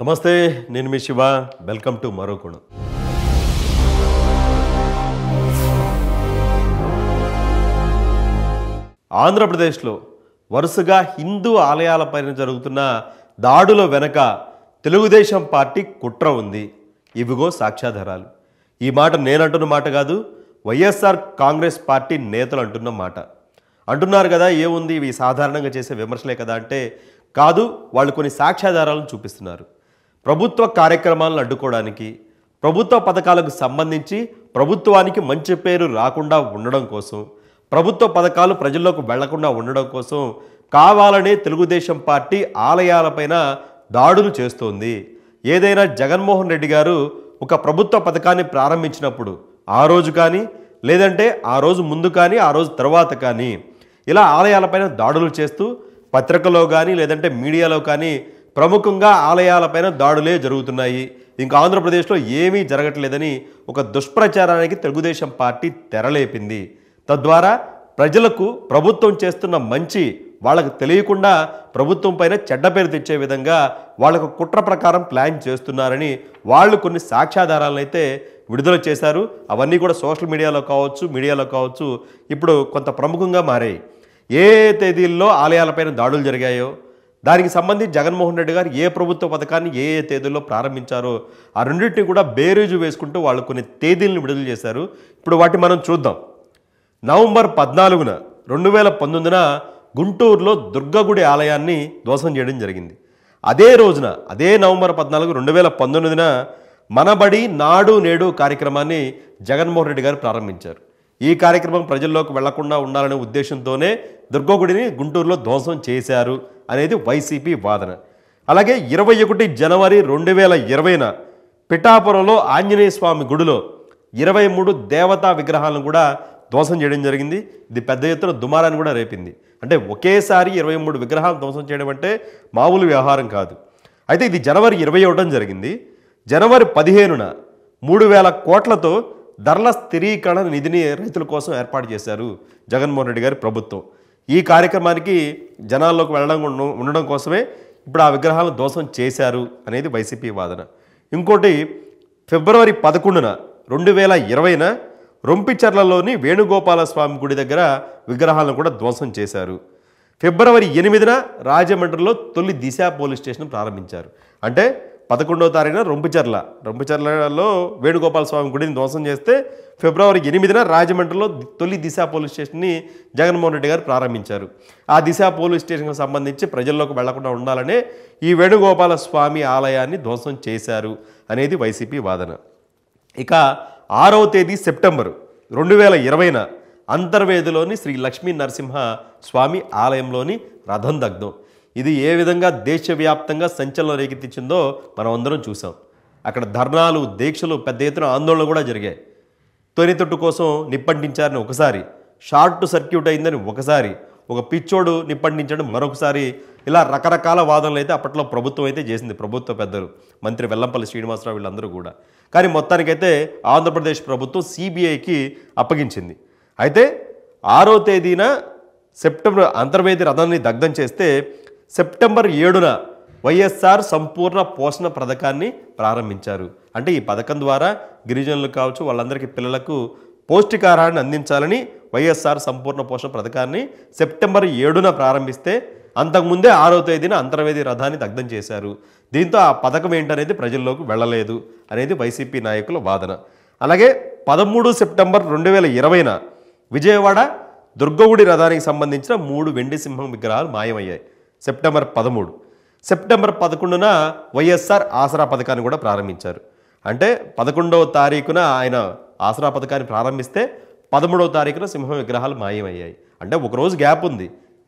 నమస్తే నేను మీ Shiva welcome to మరో ఆంధ్రప్రదేశ్లో వరుసగా హిందూ ఆలయాలపైన జరుగుతున్న దాడుల వెనక తెలుగుదేశం పార్టీ కుట్ర ఉంది ఇవిగో సాక్ష్యాధారాలు ఈ మాట నేనంటున్న మాట కాదు వైఎస్ఆర్ కాంగ్రెస్ పార్టీ నేతలు అంటున్న మాట అంటున్నారు కదా ఏముంది ఇవి సాధారణంగా చేసే విమర్శలే కదా అంటే కాదు వాళ్ళు కొన్ని సాక్ష్యాధారాలను చూపిస్తున్నారు ప్రభుత్వ కార్యక్రమాలను అడ్డుకోవడానికి ప్రభుత్వ పథకాలకు సంబంధించి ప్రభుత్వానికి మంచి పేరు రాకుండా ఉండడం కోసం ప్రభుత్వ పథకాలు ప్రజల్లోకి వెళ్లకుండా ఉండడం కోసం కావాలనే తెలుగుదేశం పార్టీ ఆలయాలపైన దాడులు చేస్తోంది ఏదైనా జగన్మోహన్ రెడ్డి గారు ఒక ప్రభుత్వ పథకాన్ని ప్రారంభించినప్పుడు ఆ రోజు కానీ లేదంటే ఆ రోజు ముందు కానీ ఆ రోజు తర్వాత కానీ ఇలా ఆలయాలపైన దాడులు చేస్తూ పత్రికలో కానీ లేదంటే మీడియాలో కానీ ప్రముఖంగా ఆలయాలపైన దాడులే జరుగుతున్నాయి ఇంకా ఆంధ్రప్రదేశ్లో ఏమీ జరగట్లేదని ఒక దుష్ప్రచారానికి తెలుగుదేశం పార్టీ తెరలేపింది తద్వారా ప్రజలకు ప్రభుత్వం చేస్తున్న మంచి వాళ్ళకు తెలియకుండా ప్రభుత్వం పైన చెడ్డ పేరు తెచ్చే విధంగా వాళ్ళకు కుట్ర ప్రకారం ప్లాన్ చేస్తున్నారని వాళ్ళు కొన్ని సాక్ష్యాధారాలను అయితే విడుదల చేశారు అవన్నీ కూడా సోషల్ మీడియాలో కావచ్చు మీడియాలో కావచ్చు ఇప్పుడు కొంత ప్రముఖంగా మారాయి ఏ తేదీల్లో ఆలయాలపైన దాడులు జరిగాయో దానికి సంబంధించి జగన్మోహన్ రెడ్డి గారు ఏ ప్రభుత్వ పథకాన్ని ఏ ఏ తేదీల్లో ప్రారంభించారో ఆ రెండింటిని కూడా బేరేజు వేసుకుంటూ వాళ్ళు కొన్ని తేదీలను విడుదల చేశారు ఇప్పుడు వాటి మనం చూద్దాం నవంబర్ పద్నాలుగున రెండు వేల పంతొమ్మిదిన గుంటూరులో దుర్గగుడి ఆలయాన్ని ధ్వంసం చేయడం జరిగింది అదే రోజున అదే నవంబర్ పద్నాలుగు రెండు వేల పంతొమ్మిదిన మనబడి నాడు నేడు కార్యక్రమాన్ని జగన్మోహన్ రెడ్డి గారు ప్రారంభించారు ఈ కార్యక్రమం ప్రజల్లోకి వెళ్లకుండా ఉండాలనే ఉద్దేశంతోనే దుర్గగుడిని గుంటూరులో ధ్వంసం చేశారు అనేది వైసీపీ వాదన అలాగే ఇరవై ఒకటి జనవరి రెండు వేల ఇరవైన పిఠాపురంలో ఆంజనేయ స్వామి గుడిలో ఇరవై మూడు దేవతా విగ్రహాలను కూడా ధ్వంసం చేయడం జరిగింది ఇది పెద్ద ఎత్తున దుమారాన్ని కూడా రేపింది అంటే ఒకేసారి ఇరవై మూడు విగ్రహాలు ధ్వంసం చేయడం అంటే మామూలు వ్యవహారం కాదు అయితే ఇది జనవరి ఇరవై ఒకటం జరిగింది జనవరి పదిహేనున మూడు వేల కోట్లతో ధరల స్థిరీకరణ నిధిని రైతుల కోసం ఏర్పాటు చేశారు జగన్మోహన్ రెడ్డి గారి ప్రభుత్వం ఈ కార్యక్రమానికి జనాల్లోకి వెళ్ళడం ఉండడం కోసమే ఇప్పుడు ఆ విగ్రహాలను దోషం చేశారు అనేది వైసీపీ వాదన ఇంకోటి ఫిబ్రవరి పదకొండున రెండు వేల ఇరవైన రొంపిచర్లలోని వేణుగోపాలస్వామి గుడి దగ్గర విగ్రహాలను కూడా ధ్వంసం చేశారు ఫిబ్రవరి ఎనిమిదిన రాజమండ్రిలో తొలి దిశ పోలీస్ స్టేషన్ ప్రారంభించారు అంటే పదకొండవ తారీఖున రొంపుచర్ల రొంపుచర్లలో వేణుగోపాల స్వామి గుడిని ధ్వంసం చేస్తే ఫిబ్రవరి ఎనిమిదిన రాజమండ్రిలో తొలి దిశ పోలీస్ స్టేషన్ని జగన్మోహన్ రెడ్డి గారు ప్రారంభించారు ఆ దిశ పోలీస్ స్టేషన్కి సంబంధించి ప్రజల్లోకి వెళ్లకుండా ఉండాలనే ఈ వేణుగోపాల స్వామి ఆలయాన్ని ధ్వంసం చేశారు అనేది వైసీపీ వాదన ఇక ఆరవ తేదీ సెప్టెంబరు రెండు వేల ఇరవైన అంతర్వేదిలోని శ్రీ లక్ష్మీ నరసింహ స్వామి ఆలయంలోని రథం దగ్ధం ఇది ఏ విధంగా దేశవ్యాప్తంగా సంచలనం రేకెత్తించిందో మనం అందరం చూసాం అక్కడ ధర్నాలు దీక్షలు పెద్ద ఎత్తున ఆందోళనలు కూడా జరిగాయి తొనితొట్టు కోసం నిప్పంటించారని ఒకసారి షార్ట్ సర్క్యూట్ అయిందని ఒకసారి ఒక పిచ్చోడు నిప్పండించడం మరొకసారి ఇలా రకరకాల వాదనలు అయితే అప్పట్లో ప్రభుత్వం అయితే చేసింది ప్రభుత్వ పెద్దలు మంత్రి వెల్లంపల్లి శ్రీనివాసరావు వీళ్ళందరూ కూడా కానీ మొత్తానికైతే ఆంధ్రప్రదేశ్ ప్రభుత్వం సిబిఐకి అప్పగించింది అయితే ఆరో తేదీన సెప్టెంబర్ అంతర్వేది రథాన్ని దగ్ధం చేస్తే సెప్టెంబర్ ఏడున వైఎస్ఆర్ సంపూర్ణ పోషణ పథకాన్ని ప్రారంభించారు అంటే ఈ పథకం ద్వారా గిరిజనులు కావచ్చు వాళ్ళందరికీ పిల్లలకు పౌష్టికాహారాన్ని అందించాలని వైఎస్ఆర్ సంపూర్ణ పోషణ పథకాన్ని సెప్టెంబర్ ఏడున ప్రారంభిస్తే అంతకుముందే ఆరో తేదీన అంతర్వేది రథాన్ని దగ్ధం చేశారు దీంతో ఆ పథకం ఏంటనేది ప్రజల్లోకి వెళ్ళలేదు అనేది వైసీపీ నాయకుల వాదన అలాగే పదమూడు సెప్టెంబర్ రెండు వేల ఇరవైన విజయవాడ దుర్గవుడి రథానికి సంబంధించిన మూడు వెండి సింహం విగ్రహాలు మాయమయ్యాయి సెప్టెంబర్ పదమూడు సెప్టెంబర్ పదకొండున వైఎస్ఆర్ ఆసరా పథకాన్ని కూడా ప్రారంభించారు అంటే పదకొండవ తారీఖున ఆయన ఆసరా పథకాన్ని ప్రారంభిస్తే పదమూడవ తారీఖున సింహం విగ్రహాలు మాయమయ్యాయి అంటే ఒకరోజు గ్యాప్ ఉంది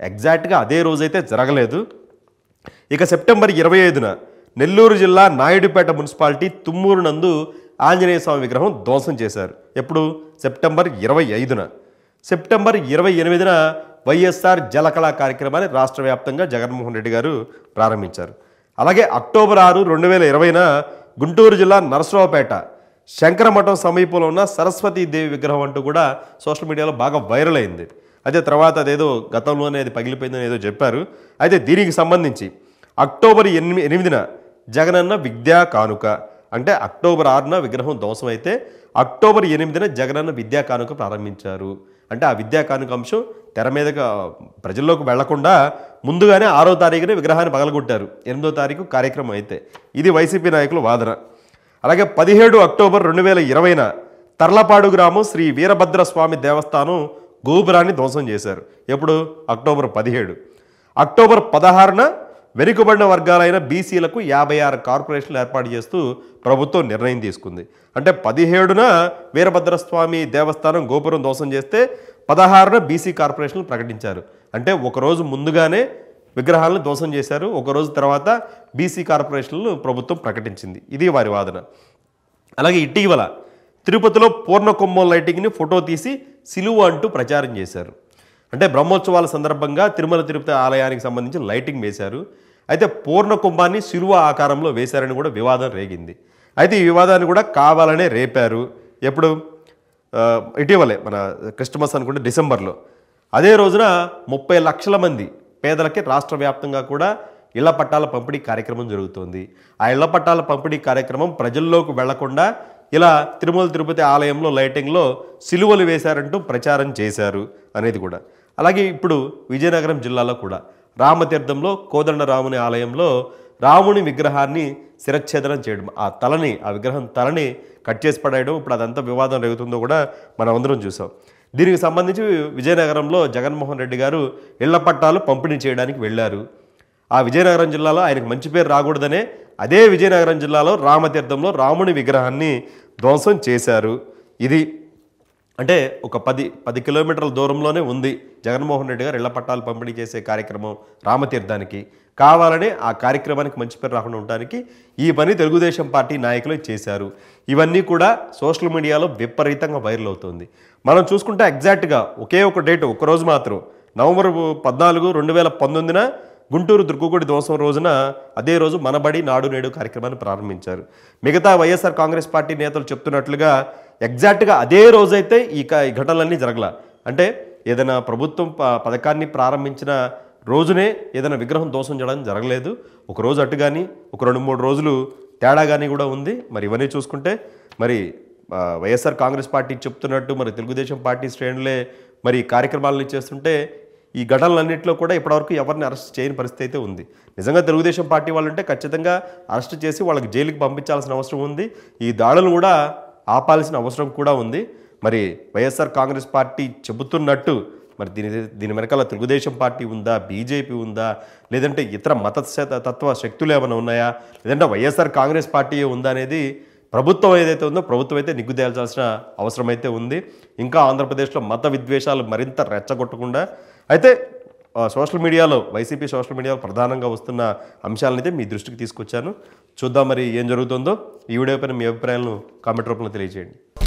ఎగ్జాక్ట్గా అదే రోజైతే జరగలేదు ఇక సెప్టెంబర్ ఇరవై ఐదున నెల్లూరు జిల్లా నాయుడుపేట మున్సిపాలిటీ తుమ్మూరు నందు ఆంజనేయ స్వామి విగ్రహం ధ్వంసం చేశారు ఎప్పుడు సెప్టెంబర్ ఇరవై ఐదున సెప్టెంబర్ ఇరవై ఎనిమిదిన వైఎస్ఆర్ జలకళ కార్యక్రమాన్ని రాష్ట్ర వ్యాప్తంగా జగన్మోహన్ రెడ్డి గారు ప్రారంభించారు అలాగే అక్టోబర్ ఆరు రెండు వేల ఇరవైన గుంటూరు జిల్లా నరసరావుపేట శంకరమఠం సమీపంలో ఉన్న దేవి విగ్రహం అంటూ కూడా సోషల్ మీడియాలో బాగా వైరల్ అయింది అయితే తర్వాత అదేదో గతంలోనే అది పగిలిపోయిందని ఏదో చెప్పారు అయితే దీనికి సంబంధించి అక్టోబర్ ఎనిమిది ఎనిమిదిన జగనన్న విద్యా కానుక అంటే అక్టోబర్ ఆరున విగ్రహం ధ్వంసమైతే అక్టోబర్ ఎనిమిదిన జగనన్న విద్యా కానుక ప్రారంభించారు అంటే ఆ విద్యా కానుక అంశం తెర మీదగా ప్రజల్లోకి వెళ్లకుండా ముందుగానే ఆరో తారీఖున విగ్రహాన్ని పగలగొట్టారు ఎనిమిదో తారీఖు కార్యక్రమం అయితే ఇది వైసీపీ నాయకుల వాదన అలాగే పదిహేడు అక్టోబర్ రెండు వేల ఇరవైన తర్లపాడు గ్రామం శ్రీ వీరభద్రస్వామి దేవస్థానం గోపురాన్ని ధ్వంసం చేశారు ఎప్పుడు అక్టోబర్ పదిహేడు అక్టోబర్ పదహారున వెనుకబడిన వర్గాలైన బీసీలకు యాభై ఆరు కార్పొరేషన్లు ఏర్పాటు చేస్తూ ప్రభుత్వం నిర్ణయం తీసుకుంది అంటే పదిహేడున వీరభద్రస్వామి దేవస్థానం గోపురం దోషం చేస్తే పదహారున బీసీ కార్పొరేషన్లు ప్రకటించారు అంటే ఒకరోజు ముందుగానే విగ్రహాలను ధ్వంసం చేశారు ఒకరోజు తర్వాత బీసీ కార్పొరేషన్లను ప్రభుత్వం ప్రకటించింది ఇది వారి వాదన అలాగే ఇటీవల తిరుపతిలో పూర్ణకుంభం లైటింగ్ని ఫోటో తీసి సిలువ అంటూ ప్రచారం చేశారు అంటే బ్రహ్మోత్సవాల సందర్భంగా తిరుమల తిరుపతి ఆలయానికి సంబంధించి లైటింగ్ వేశారు అయితే పూర్ణ కుంభాన్ని శిలువ ఆకారంలో వేశారని కూడా వివాదం రేగింది అయితే ఈ వివాదాన్ని కూడా కావాలనే రేపారు ఎప్పుడు ఇటీవలే మన క్రిస్టమస్ అనుకుంటే డిసెంబర్లో అదే రోజున ముప్పై లక్షల మంది పేదలకి రాష్ట్ర వ్యాప్తంగా కూడా ఇళ్ల పట్టాల పంపిణీ కార్యక్రమం జరుగుతోంది ఆ ఇళ్ల పట్టాల పంపిణీ కార్యక్రమం ప్రజల్లోకి వెళ్లకుండా ఇలా తిరుమల తిరుపతి ఆలయంలో లైటింగ్లో సిలువలు వేశారంటూ ప్రచారం చేశారు అనేది కూడా అలాగే ఇప్పుడు విజయనగరం జిల్లాలో కూడా రామతీర్థంలో కోదండ రాముని ఆలయంలో రాముని విగ్రహాన్ని శిరఛేదనం చేయడం ఆ తలని ఆ విగ్రహం తలని కట్ చేసి పడేయడం ఇప్పుడు అదంతా వివాదం రేగుతుందో కూడా మనం అందరం చూసాం దీనికి సంబంధించి విజయనగరంలో జగన్మోహన్ రెడ్డి గారు ఇళ్ల పట్టాలు పంపిణీ చేయడానికి వెళ్ళారు ఆ విజయనగరం జిల్లాలో ఆయనకు మంచి పేరు రాకూడదనే అదే విజయనగరం జిల్లాలో రామతీర్థంలో రాముని విగ్రహాన్ని ధ్వంసం చేశారు ఇది అంటే ఒక పది పది కిలోమీటర్ల దూరంలోనే ఉంది జగన్మోహన్ రెడ్డి గారు ఇళ్ల పట్టాలు పంపిణీ చేసే కార్యక్రమం రామతీర్థానికి కావాలని ఆ కార్యక్రమానికి మంచి పేరు రాకుండా ఉండడానికి ఈ పని తెలుగుదేశం పార్టీ నాయకులు చేశారు ఇవన్నీ కూడా సోషల్ మీడియాలో విపరీతంగా వైరల్ అవుతుంది మనం చూసుకుంటే ఎగ్జాక్ట్గా ఒకే ఒక డేట్ ఒకరోజు మాత్రం నవంబర్ పద్నాలుగు రెండు వేల పంతొమ్మిదిన గుంటూరు దుర్గగుడి దోసం రోజున అదే రోజు మనబడి నాడు నేడు కార్యక్రమాన్ని ప్రారంభించారు మిగతా వైఎస్ఆర్ కాంగ్రెస్ పార్టీ నేతలు చెప్తున్నట్లుగా ఎగ్జాక్ట్గా అదే రోజైతే ఈ ఘటనలన్నీ జరగల అంటే ఏదైనా ప్రభుత్వం పథకాన్ని ప్రారంభించిన రోజునే ఏదైనా విగ్రహం దోషం చేయడం జరగలేదు ఒక రోజు అటు కానీ ఒక రెండు మూడు రోజులు తేడా కానీ కూడా ఉంది మరి ఇవన్నీ చూసుకుంటే మరి వైఎస్ఆర్ కాంగ్రెస్ పార్టీ చెప్తున్నట్టు మరి తెలుగుదేశం పార్టీ శ్రేణులే మరి కార్యక్రమాలను చేస్తుంటే ఈ ఘటనలన్నింటిలో కూడా ఇప్పటివరకు ఎవరిని అరెస్ట్ చేయని పరిస్థితి అయితే ఉంది నిజంగా తెలుగుదేశం పార్టీ వాళ్ళంటే ఖచ్చితంగా అరెస్ట్ చేసి వాళ్ళకి జైలుకి పంపించాల్సిన అవసరం ఉంది ఈ దాడులు కూడా ఆపాల్సిన అవసరం కూడా ఉంది మరి వైఎస్ఆర్ కాంగ్రెస్ పార్టీ చెబుతున్నట్టు మరి దీని దీని వెనకాల తెలుగుదేశం పార్టీ ఉందా బీజేపీ ఉందా లేదంటే ఇతర మత తత్వ శక్తులు ఏమైనా ఉన్నాయా లేదంటే వైఎస్ఆర్ కాంగ్రెస్ పార్టీ ఉందా అనేది ప్రభుత్వం ఏదైతే ఉందో ప్రభుత్వం అయితే నిగ్గుదేల్చాల్సిన అవసరం అయితే ఉంది ఇంకా ఆంధ్రప్రదేశ్లో మత విద్వేషాలు మరింత రెచ్చగొట్టకుండా అయితే సోషల్ మీడియాలో వైసీపీ సోషల్ మీడియాలో ప్రధానంగా వస్తున్న అంశాలనైతే మీ దృష్టికి తీసుకొచ్చాను చూద్దాం మరి ఏం జరుగుతుందో ఈ వీడియోపైన మీ అభిప్రాయాలను కామెంట్ రూపంలో తెలియజేయండి